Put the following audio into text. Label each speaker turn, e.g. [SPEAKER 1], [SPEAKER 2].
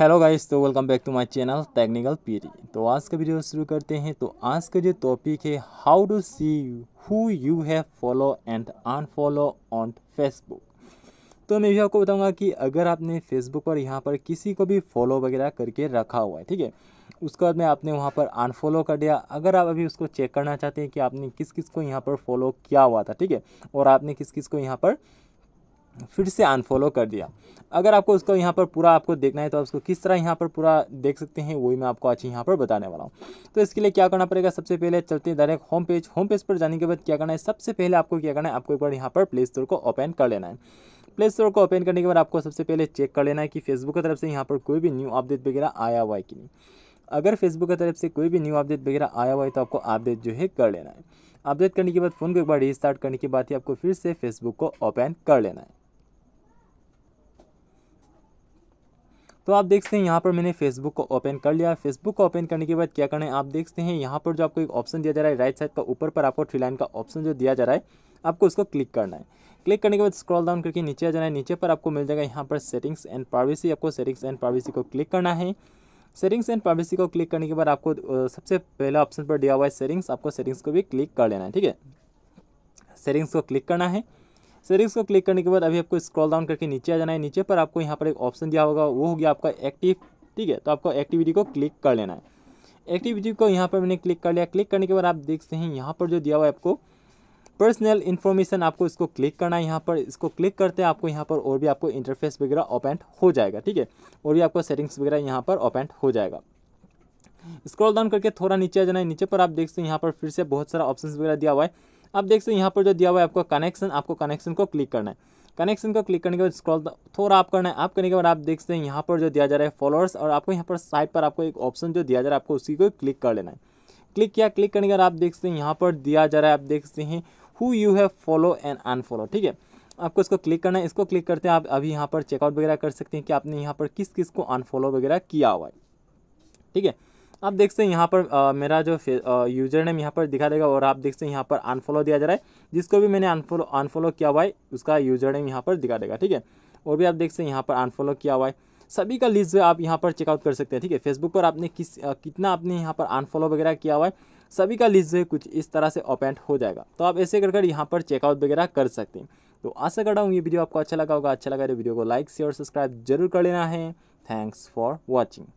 [SPEAKER 1] hello guys तो welcome back to my channel technical पीरी तो आज का वीडियो शुरू करते हैं तो आज का जो टॉपिक है how to see who you have follow and unfollow on Facebook तो मैं भी आपको बताऊंगा कि अगर आपने फेसबुक पर यहाँ पर किसी को भी फॉलो वगैरह करके रखा हुआ है ठीक है उसके बाद में आपने वहाँ पर अनफॉलो कर दिया अगर आप अभी उसको चेक करना चाहते हैं कि आपने किस किस को यहाँ पर फॉलो किया हुआ था ठीक है और आपने किस किस को यहाँ पर फिर से अनफॉलो कर दिया अगर आपको उसको यहाँ पर पूरा आपको देखना है तो आप उसको किस तरह यहाँ पर पूरा देख सकते हैं वही मैं आपको आज यहाँ पर बताने वाला हूँ तो इसके लिए क्या करना पड़ेगा सबसे पहले चलते हैं direct home page home page पर जाने के बाद क्या करना है सबसे पहले आपको क्या करना है आपको एक बार यहाँ पर प्ले स्टोर को ओपन कर लेना है प्ले स्टोर को ओपन करने के बाद आपको सबसे पहले चेक कर लेना है कि फेसबुक की तरफ से यहाँ पर कोई भी न्यू अपडेट वगैरह आया हुआ है कि नहीं अगर फेसबुक की तरफ से कोई भी न्यू अपडेट वगैरह आया हुआ है तो आपको अपडेट जो है कर लेना है अपडेट करने के बाद फ़ोन को एक बार रिस्टार्ट करने के बाद ही आपको फिर से फेसबुक को ओपन कर लेना है तो आप देखते हैं यहाँ पर मैंने फेसबुक को ओपन कर लिया फेसबुक को ओपन करने के बाद क्या करना है आप देखते हैं यहाँ पर जो आपको एक ऑप्शन दिया जा रहा है राइट साइड का ऊपर पर आपको थ्री लाइन का ऑप्शन जो दिया जा रहा है आपको उसको क्लिक करना है क्लिक करने के बाद स्क्रॉल डाउन करके नीचे आ जाना है नीचे पर आपको मिल जाएगा यहाँ पर सेटिंग्स एंड प्राइवेसी आपको सेटिंग्स एंड प्राइवेसी को क्लिक करना है सेटिंग्स एंड प्राइवेसी को क्लिक करने के बाद आपको सबसे पहला ऑप्शन पर दिया हुआ है सेटिंग्स आपको सेटिंग्स को भी क्लिक कर लेना है ठीक है सेटिंग्स को क्लिक करना है सेटिंग्स को क्लिक करने के बाद अभी आपको स्क्रॉल डाउन करके नीचे आ जाना है नीचे पर आपको यहाँ पर एक ऑप्शन दिया होगा वो हो गया आपका एक्टिव ठीक है तो आपको एक्टिविटी को क्लिक कर लेना है एक्टिविटी को यहाँ पर मैंने क्लिक कर लिया क्लिक करने के बाद आप देखते हैं यहाँ पर जो दिया हुआ है आपको पर्सनल इन्फॉर्मेशन आपको इसको क्लिक करना है यहाँ पर इसको क्लिक करते हैं आपको यहाँ पर और भी आपको इंटरफेस वगैरह ओपेंट हो जाएगा ठीक है और भी आपको सेटिंग्स वगैरह यहाँ पर ओपेंट हो जाएगा स्क्रॉल डाउन करके थोड़ा नीचे आ जाना है नीचे पर आप देख सकते हैं यहाँ पर फिर से बहुत सारा ऑप्शन वगैरह दिया हुआ है आप देख सकते हैं यहाँ पर जो दिया हुआ है आपको कनेक्शन आपको कनेक्शन को क्लिक करना है कनेक्शन को क्लिक करने के बाद स्क्रॉल थोड़ा आप करना है आप करने के बाद आप देख सकते हैं यहाँ पर जो दिया जा रहा है फॉलोअर्स और आपको यहाँ पर साइड पर आपको एक ऑप्शन जो दिया जा रहा है आपको उसी को क्लिक कर लेना है क्लिक किया क्लिक करने के बाद आप देख सकते हैं यहाँ पर दिया जा रहा है आप देख सकते हैं who you have follow and unfollow ठीक है आपको इसको क्लिक करना है इसको क्लिक करते हैं आप अभी यहाँ पर चेकआउट वगैरह कर सकते हैं कि आपने यहाँ पर किस किस को अनफॉलो वगैरह किया हुआ है ठीक है आप देख सकते हैं यहाँ पर आ, मेरा जो यूजर नेम यहाँ पर दिखा देगा और आप देख सकते हैं यहाँ पर अनफॉलो दिया जा रहा है जिसको भी मैंने अनफॉलो अनफॉलो किया हुआ है उसका यूजर नेम यहाँ पर दिखा देगा ठीक है और भी आप देख सकते हैं यहाँ पर अनफॉलो किया हुआ है सभी का लिस्ट जो आप यहाँ पर चेकआउट कर सकते हैं ठीक है फेसबुक पर आपने किस आ, कितना आपने यहाँ पर अनफॉलो वगैरह किया हुआ है सभी का लिस्ट जो है कुछ इस तरह से ओपेंट हो जाएगा तो आप ऐसे करके यहाँ पर चेकआउट वगैरह कर सकते हैं तो आशा कर रहा हूँ ये वीडियो आपको अच्छा लगा होगा अच्छा लगा तो वीडियो को लाइक शेयर सब्सक्राइब जरूर कर लेना है थैंक्स फॉर वॉचिंग